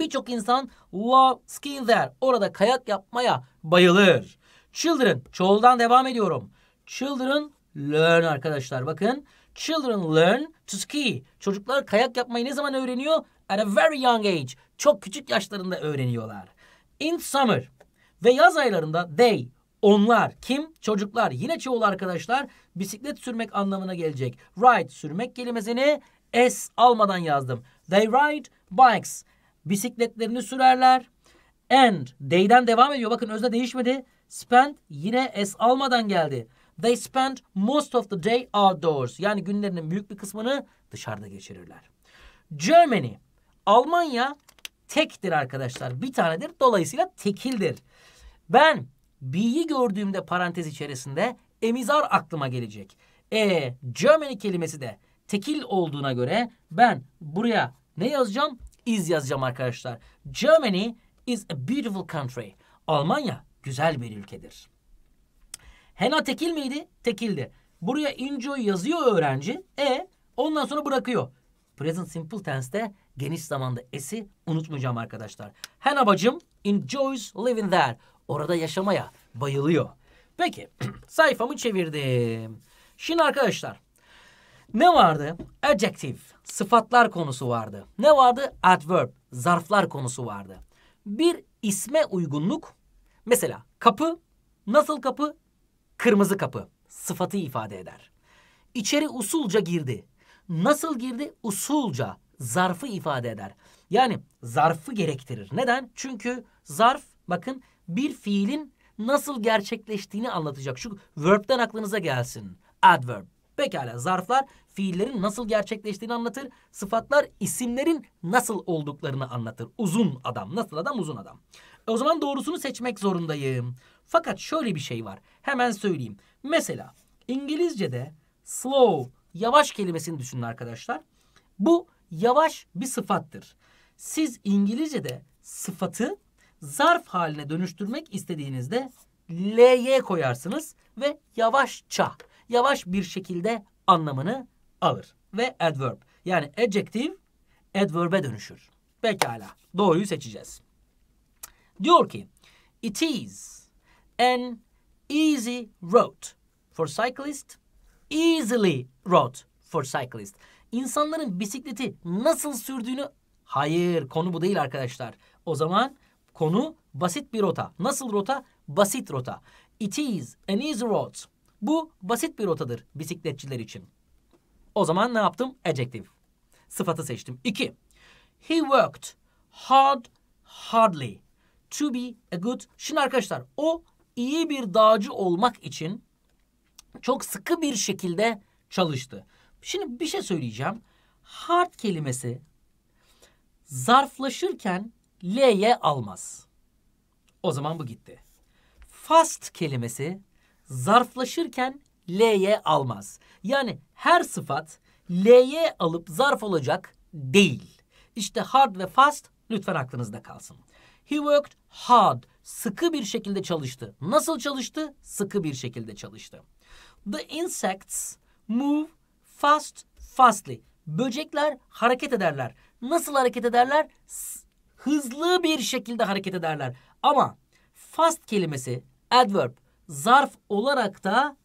Birçok insan love skiing there. Orada kayak yapmaya bayılır. Children. Çoğuldan devam ediyorum. Children learn arkadaşlar. Bakın. Children learn to ski. Çocuklar kayak yapmayı ne zaman öğreniyor? At a very young age. Çok küçük yaşlarında öğreniyorlar. In summer. Ve yaz aylarında they. Onlar kim? Çocuklar. Yine çoğul arkadaşlar bisiklet sürmek anlamına gelecek. Ride sürmek kelimesini S almadan yazdım. They ride bikes bisikletlerini sürerler. And they'den devam ediyor. Bakın özne değişmedi. Spent yine s almadan geldi. They spend most of the day outdoors. Yani günlerinin büyük bir kısmını dışarıda geçirirler. Germany, Almanya tektir arkadaşlar. Bir tanedir. Dolayısıyla tekildir. Ben B'yi gördüğümde parantez içerisinde emizar aklıma gelecek. E, Germany kelimesi de tekil olduğuna göre ben buraya ne yazacağım? is yazacağım arkadaşlar. Germany is a beautiful country. Almanya güzel bir ülkedir. Hena tekil miydi? Tekildi. Buraya enjoy yazıyor öğrenci. E ondan sonra bırakıyor. Present simple tense'te geniş zamanda esi unutmayacağım arkadaşlar. Hena bacım enjoys living there. Orada yaşamaya bayılıyor. Peki sayfamı çevirdim. Şimdi arkadaşlar ne vardı? Adjective, sıfatlar konusu vardı. Ne vardı? Adverb, zarflar konusu vardı. Bir isme uygunluk. Mesela kapı, nasıl kapı? Kırmızı kapı. Sıfatı ifade eder. İçeri usulca girdi. Nasıl girdi? Usulca. Zarfı ifade eder. Yani zarfı gerektirir. Neden? Çünkü zarf bakın bir fiilin nasıl gerçekleştiğini anlatacak. Şu verb'den aklınıza gelsin. Adverb. Pekala zarflar fiillerin nasıl gerçekleştiğini anlatır. Sıfatlar isimlerin nasıl olduklarını anlatır. Uzun adam. Nasıl adam? Uzun adam. O zaman doğrusunu seçmek zorundayım. Fakat şöyle bir şey var. Hemen söyleyeyim. Mesela İngilizce'de slow, yavaş kelimesini düşünün arkadaşlar. Bu yavaş bir sıfattır. Siz İngilizce'de sıfatı zarf haline dönüştürmek istediğinizde LY koyarsınız ve yavaşça yavaş bir şekilde anlamını alır. Ve adverb yani adjective adverb'e dönüşür. Pekala doğruyu seçeceğiz. Diyor ki it is an easy road for cyclist easily road for cyclist. İnsanların bisikleti nasıl sürdüğünü hayır konu bu değil arkadaşlar. O zaman konu basit bir rota. Nasıl rota? Basit rota. It is an easy road. Bu basit bir rotadır bisikletçiler için. O zaman ne yaptım? Adjective. Sıfatı seçtim. 2. He worked hard hardly to be a good. Şimdi arkadaşlar o iyi bir dağcı olmak için çok sıkı bir şekilde çalıştı. Şimdi bir şey söyleyeceğim. Hard kelimesi zarflaşırken L'ye almaz. O zaman bu gitti. Fast kelimesi zarflaşırken L'ye almaz. Yani her sıfat L'ye alıp zarf olacak değil. İşte hard ve fast lütfen aklınızda kalsın. He worked hard. Sıkı bir şekilde çalıştı. Nasıl çalıştı? Sıkı bir şekilde çalıştı. The insects move fast fastly. Böcekler hareket ederler. Nasıl hareket ederler? S hızlı bir şekilde hareket ederler. Ama fast kelimesi adverb zarf olarak da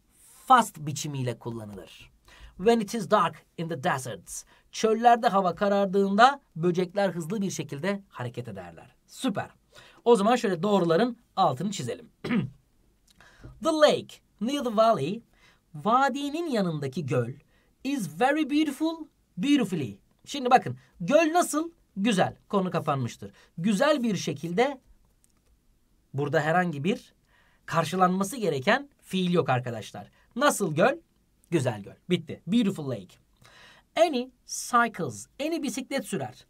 fast biçimiyle kullanılır. When it is dark in the deserts. Çöllerde hava karardığında böcekler hızlı bir şekilde hareket ederler. Süper. O zaman şöyle doğruların altını çizelim. the lake near the valley, vadinin yanındaki göl is very beautiful, beautifully. Şimdi bakın göl nasıl? Güzel. Konu kapanmıştır. Güzel bir şekilde burada herhangi bir karşılanması gereken fiil yok arkadaşlar. Nasıl göl? Güzel göl. Bitti. Beautiful lake. Any cycles. Any bisiklet sürer.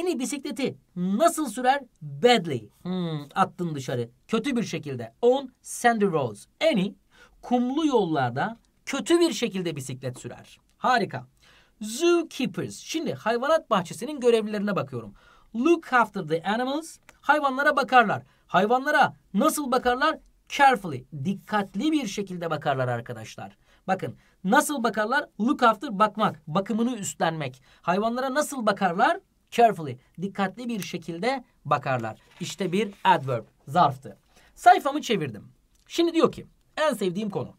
Any bisikleti nasıl sürer? Badly. Hmm, attın dışarı. Kötü bir şekilde. On sandy roads. Any kumlu yollarda kötü bir şekilde bisiklet sürer. Harika. Zookeepers. Şimdi hayvanat bahçesinin görevlilerine bakıyorum. Look after the animals. Hayvanlara bakarlar. Hayvanlara nasıl bakarlar? Carefully, dikkatli bir şekilde bakarlar arkadaşlar. Bakın nasıl bakarlar? Look after bakmak, bakımını üstlenmek. Hayvanlara nasıl bakarlar? Carefully, dikkatli bir şekilde bakarlar. İşte bir adverb, zarftı. Sayfamı çevirdim. Şimdi diyor ki en sevdiğim konu.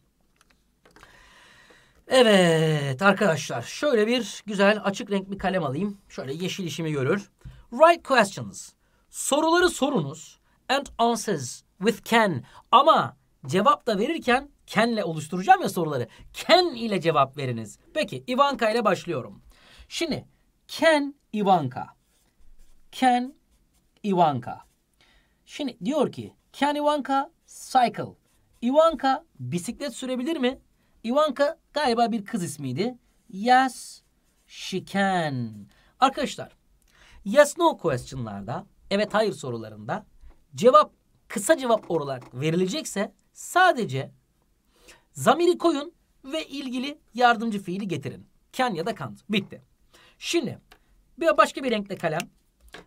Evet arkadaşlar şöyle bir güzel açık renk bir kalem alayım. Şöyle yeşil işimi görür. Write questions. Soruları sorunuz and answers with can. Ama cevap da verirken kenle oluşturacağım ya soruları. Can ile cevap veriniz. Peki Ivanka ile başlıyorum. Şimdi can Ivanka. Can Ivanka. Şimdi diyor ki can Ivanka cycle. Ivanka bisiklet sürebilir mi? Ivanka galiba bir kız ismiydi. Yes she can. Arkadaşlar yes no question'larda evet hayır sorularında cevap kısa cevap olarak verilecekse sadece zamiri koyun ve ilgili yardımcı fiili getirin. Can ya da can't. Bitti. Şimdi bir başka bir renkle kalem.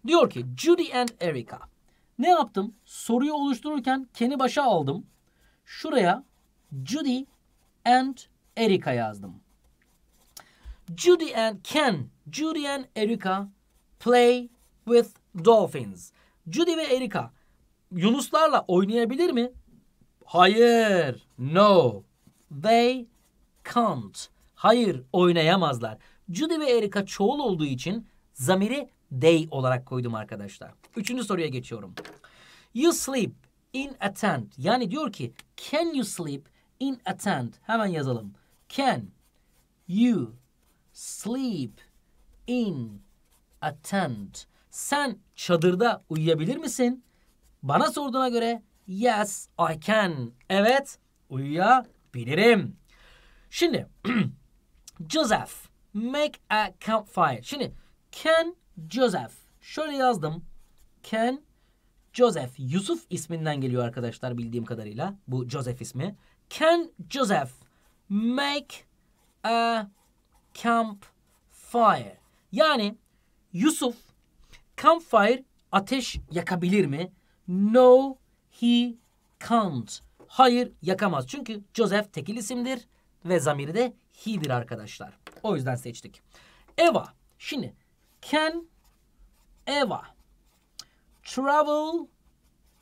Diyor ki Judy and Erica. Ne yaptım? Soruyu oluştururken keni başa aldım. Şuraya Judy and Erica yazdım. Judy and Ken, Judy and Erica play with dolphins. Judy ve Erica Yunuslarla oynayabilir mi? Hayır. No. They can't. Hayır oynayamazlar. Judy ve Erika çoğul olduğu için zamiri they olarak koydum arkadaşlar. Üçüncü soruya geçiyorum. You sleep in a tent. Yani diyor ki can you sleep in a tent? Hemen yazalım. Can you sleep in a tent? Sen çadırda uyuyabilir misin? Bana sorduğuna göre yes I can. Evet uyuyabilirim. Şimdi Joseph make a campfire. Şimdi can Joseph şöyle yazdım. Can Joseph Yusuf isminden geliyor arkadaşlar bildiğim kadarıyla. Bu Joseph ismi. Can Joseph make a campfire? Yani Yusuf campfire ateş yakabilir mi? No, he can't. Hayır, yakamaz. Çünkü Joseph tekil isimdir ve zamiri de he'dir arkadaşlar. O yüzden seçtik. Eva. Şimdi can Eva travel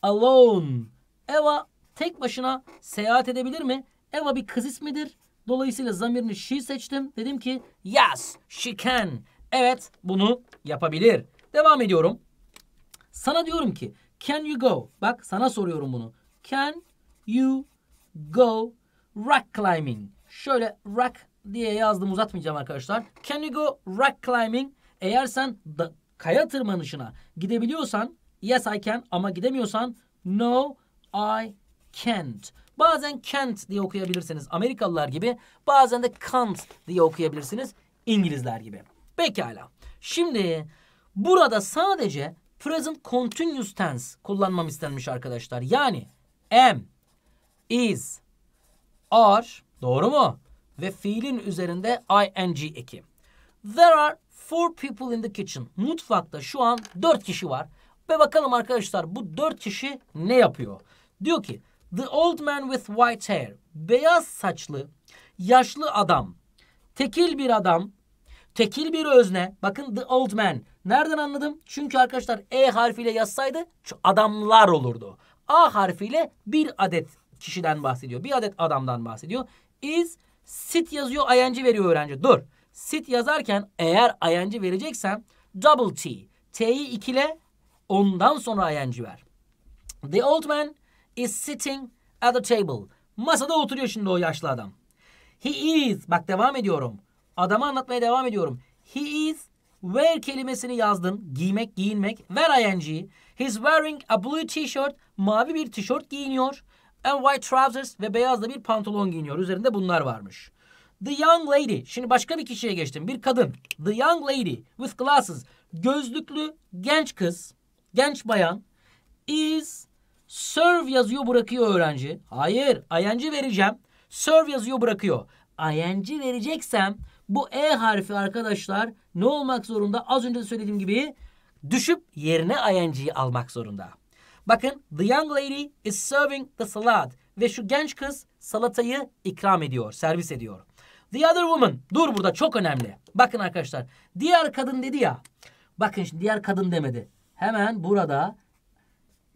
alone? Eva tek başına seyahat edebilir mi? Eva bir kız ismidir. Dolayısıyla zamirini she seçtim. Dedim ki yes she can. Evet bunu yapabilir. Devam ediyorum. Sana diyorum ki Can you go? Bak sana soruyorum bunu. Can you go rock climbing? Şöyle rock diye yazdım uzatmayacağım arkadaşlar. Can you go rock climbing? Eğer sen da, kaya tırmanışına gidebiliyorsan yes I can ama gidemiyorsan no I can't. Bazen can't diye okuyabilirsiniz Amerikalılar gibi. Bazen de can't diye okuyabilirsiniz İngilizler gibi. Pekala. Şimdi burada sadece present continuous tense kullanmam istenmiş arkadaşlar. Yani am, is, are doğru mu? Ve fiilin üzerinde ing eki. There are four people in the kitchen. Mutfakta şu an dört kişi var. Ve bakalım arkadaşlar bu dört kişi ne yapıyor? Diyor ki the old man with white hair. Beyaz saçlı yaşlı adam. Tekil bir adam. Tekil bir özne. Bakın the old man. Nereden anladım? Çünkü arkadaşlar E harfiyle yazsaydı adamlar olurdu. A harfiyle bir adet kişiden bahsediyor. Bir adet adamdan bahsediyor. Is sit yazıyor ing veriyor öğrenci. Dur. Sit yazarken eğer ing vereceksen double T. T'yi ikile ondan sonra ing ver. The old man is sitting at the table. Masada oturuyor şimdi o yaşlı adam. He is. Bak devam ediyorum. Adamı anlatmaya devam ediyorum. He is Wear kelimesini yazdın. Giymek, giyinmek. Wear ing. He's wearing a blue t-shirt. Mavi bir tişört giyiniyor. And white trousers ve beyaz bir pantolon giyiniyor. Üzerinde bunlar varmış. The young lady. Şimdi başka bir kişiye geçtim. Bir kadın. The young lady with glasses. Gözlüklü genç kız. Genç bayan. Is serve yazıyor bırakıyor öğrenci. Hayır. ING vereceğim. Serve yazıyor bırakıyor. ING vereceksem bu E harfi arkadaşlar ne olmak zorunda? Az önce söylediğim gibi düşüp yerine ING'yi almak zorunda. Bakın the young lady is serving the salad. Ve şu genç kız salatayı ikram ediyor, servis ediyor. The other woman. Dur burada çok önemli. Bakın arkadaşlar. Diğer kadın dedi ya. Bakın şimdi diğer kadın demedi. Hemen burada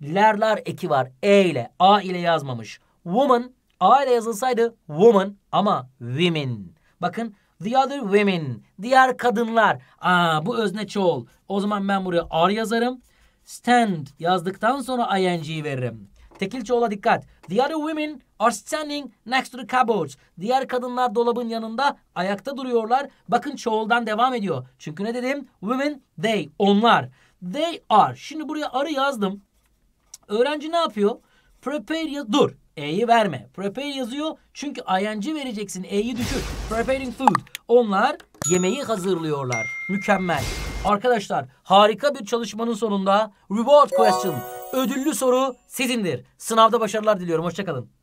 lerlar eki var. E ile, A ile yazmamış. Woman, A ile yazılsaydı woman ama women. Bakın The other women. Diğer kadınlar. Aa, bu özne çoğul. O zaman ben buraya are yazarım. Stand yazdıktan sonra ing'yi veririm. Tekil çoğula dikkat. The other women are standing next to the cupboards. Diğer kadınlar dolabın yanında ayakta duruyorlar. Bakın çoğuldan devam ediyor. Çünkü ne dedim? Women, they, onlar. They are. Şimdi buraya arı yazdım. Öğrenci ne yapıyor? Prepare dur. E'yi verme. Prepare yazıyor çünkü ing vereceksin. E'yi düşür. Preparing food. Onlar yemeği hazırlıyorlar. Mükemmel. Arkadaşlar harika bir çalışmanın sonunda reward question ödüllü soru sizindir. Sınavda başarılar diliyorum. Hoşçakalın.